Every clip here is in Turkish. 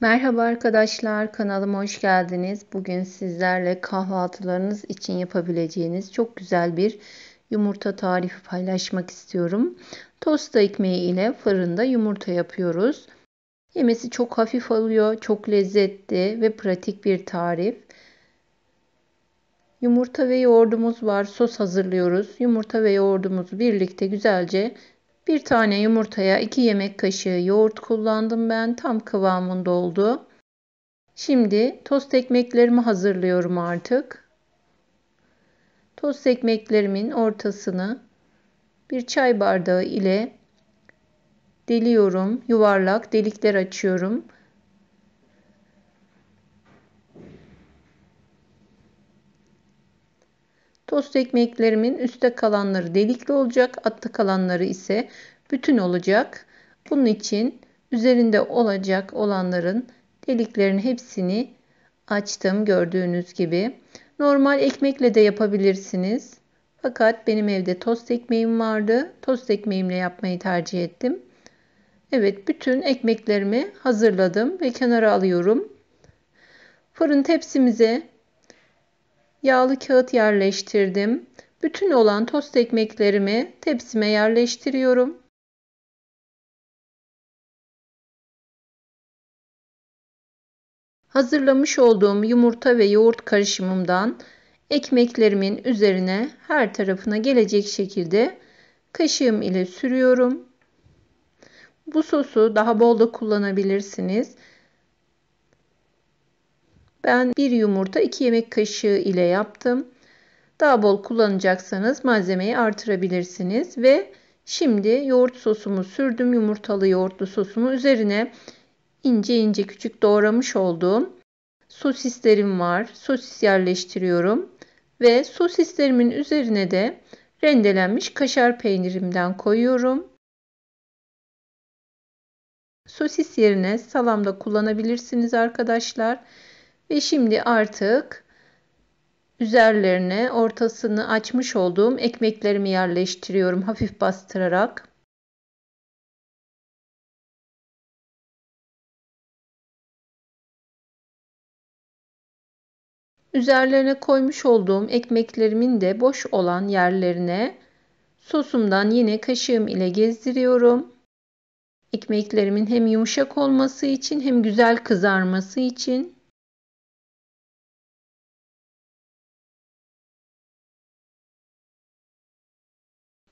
Merhaba arkadaşlar kanalıma hoş geldiniz. Bugün sizlerle kahvaltılarınız için yapabileceğiniz çok güzel bir yumurta tarifi paylaşmak istiyorum. Tosta ekmeği ile fırında yumurta yapıyoruz. Yemesi çok hafif alıyor, çok lezzetli ve pratik bir tarif. Yumurta ve yoğurdumuz var. Sos hazırlıyoruz. Yumurta ve yoğurdumuzu birlikte güzelce bir tane yumurtaya 2 yemek kaşığı yoğurt kullandım ben. Tam kıvamında oldu. Şimdi tost ekmeklerimi hazırlıyorum artık. Tost ekmeklerimin ortasını bir çay bardağı ile deliyorum. Yuvarlak delikler açıyorum. Tost ekmeklerimin üstte kalanları delikli olacak. Altta kalanları ise bütün olacak. Bunun için üzerinde olacak olanların deliklerin hepsini açtım gördüğünüz gibi. Normal ekmekle de yapabilirsiniz. Fakat benim evde tost ekmeğim vardı. Tost ekmeğimle yapmayı tercih ettim. Evet bütün ekmeklerimi hazırladım ve kenara alıyorum. Fırın tepsimize Yağlı kağıt yerleştirdim. Bütün olan tost ekmeklerimi tepsime yerleştiriyorum. Hazırlamış olduğum yumurta ve yoğurt karışımımdan ekmeklerimin üzerine her tarafına gelecek şekilde kaşığım ile sürüyorum. Bu sosu daha bol da kullanabilirsiniz. Ben bir yumurta 2 yemek kaşığı ile yaptım. Daha bol kullanacaksanız malzemeyi artırabilirsiniz ve şimdi yoğurt sosumu sürdüm. Yumurtalı yoğurtlu sosumu üzerine ince ince küçük doğramış olduğum sosislerim var. Sosis yerleştiriyorum ve sosislerimin üzerine de rendelenmiş kaşar peynirimden koyuyorum. Sosis yerine salam da kullanabilirsiniz arkadaşlar. Ve şimdi artık üzerlerine ortasını açmış olduğum ekmeklerimi yerleştiriyorum hafif bastırarak. Üzerlerine koymuş olduğum ekmeklerimin de boş olan yerlerine sosumdan yine kaşığım ile gezdiriyorum. Ekmeklerimin hem yumuşak olması için hem güzel kızarması için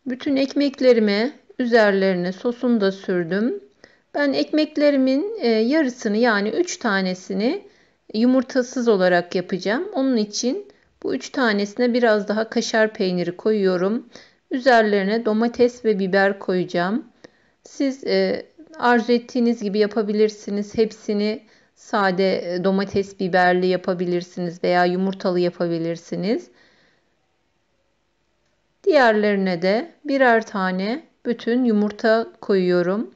Bütün ekmeklerimi üzerlerine sosunu da sürdüm. Ben ekmeklerimin e, yarısını yani 3 tanesini yumurtasız olarak yapacağım. Onun için bu 3 tanesine biraz daha kaşar peyniri koyuyorum. Üzerlerine domates ve biber koyacağım. Siz e, arzu ettiğiniz gibi yapabilirsiniz. Hepsini sade e, domates biberli yapabilirsiniz veya yumurtalı yapabilirsiniz. Diğerlerine de birer tane bütün yumurta koyuyorum.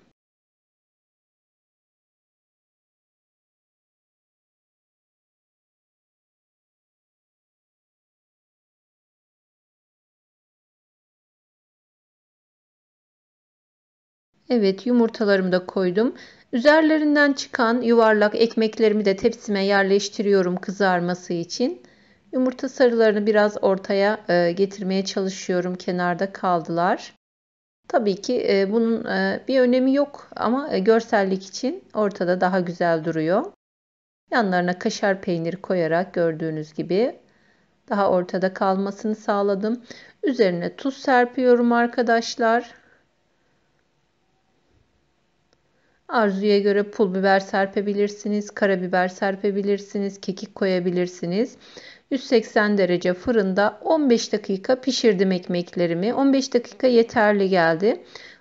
Evet yumurtalarımı da koydum. Üzerlerinden çıkan yuvarlak ekmeklerimi de tepsime yerleştiriyorum kızarması için. Yumurta sarılarını biraz ortaya e, getirmeye çalışıyorum. Kenarda kaldılar. Tabii ki e, bunun e, bir önemi yok ama görsellik için ortada daha güzel duruyor. Yanlarına kaşar peyniri koyarak gördüğünüz gibi daha ortada kalmasını sağladım. Üzerine tuz serpiyorum arkadaşlar. Arzuya göre pul biber serpebilirsiniz, karabiber serpebilirsiniz, kekik koyabilirsiniz. 180 derece fırında 15 dakika pişirdim ekmeklerimi. 15 dakika yeterli geldi.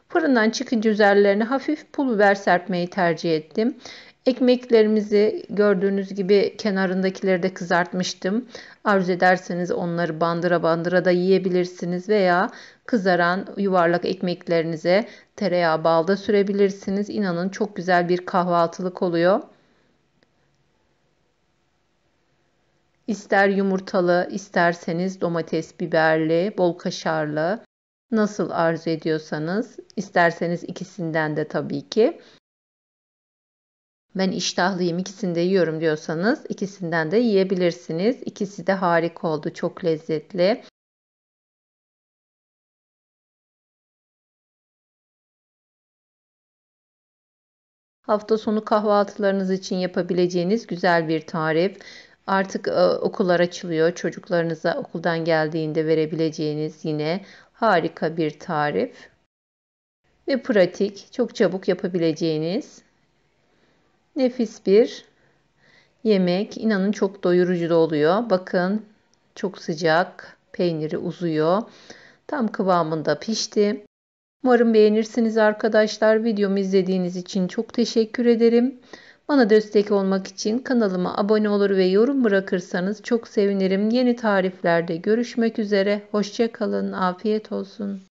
Fırından çıkınca üzerlerine hafif pul biber serpmeyi tercih ettim. Ekmeklerimizi gördüğünüz gibi kenarındakileri de kızartmıştım. Arzu ederseniz onları bandıra bandıra da yiyebilirsiniz veya kızaran yuvarlak ekmeklerinize tereyağı balda sürebilirsiniz. İnanın çok güzel bir kahvaltılık oluyor. İster yumurtalı, isterseniz domates, biberli, bol kaşarlı nasıl arzu ediyorsanız, isterseniz ikisinden de tabii ki. Ben iştahlıyım, ikisini de yiyorum diyorsanız ikisinden de yiyebilirsiniz. İkisi de harika oldu, çok lezzetli. Hafta sonu kahvaltılarınız için yapabileceğiniz güzel bir tarif. Artık e, okullar açılıyor. Çocuklarınıza okuldan geldiğinde verebileceğiniz yine harika bir tarif ve pratik, çok çabuk yapabileceğiniz nefis bir yemek. İnanın çok doyurucu da oluyor. Bakın çok sıcak, peyniri uzuyor. Tam kıvamında pişti. Umarım beğenirsiniz arkadaşlar. Videomu izlediğiniz için çok teşekkür ederim. Bana destek olmak için kanalıma abone olur ve yorum bırakırsanız çok sevinirim. Yeni tariflerde görüşmek üzere. Hoşçakalın. Afiyet olsun.